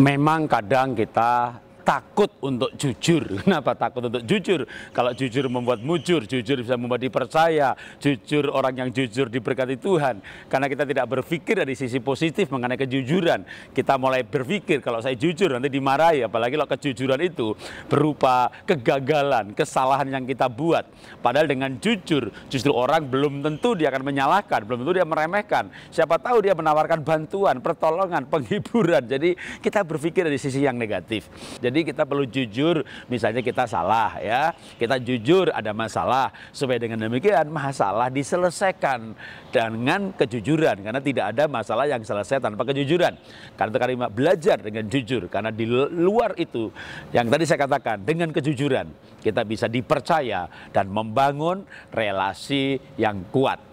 memang kadang kita takut untuk jujur. Kenapa takut untuk jujur? Kalau jujur membuat mujur, jujur bisa membuat dipercaya, jujur orang yang jujur diberkati Tuhan. Karena kita tidak berpikir dari sisi positif mengenai kejujuran. Kita mulai berpikir kalau saya jujur nanti dimarahi, apalagi kalau kejujuran itu berupa kegagalan, kesalahan yang kita buat. Padahal dengan jujur, justru orang belum tentu dia akan menyalahkan, belum tentu dia meremehkan. Siapa tahu dia menawarkan bantuan, pertolongan, penghiburan. Jadi kita berpikir dari sisi yang negatif. Jadi jadi kita perlu jujur, misalnya kita salah ya, kita jujur ada masalah. Supaya dengan demikian masalah diselesaikan dengan kejujuran karena tidak ada masalah yang selesai tanpa kejujuran. Karena kalimat belajar dengan jujur karena di luar itu yang tadi saya katakan dengan kejujuran kita bisa dipercaya dan membangun relasi yang kuat.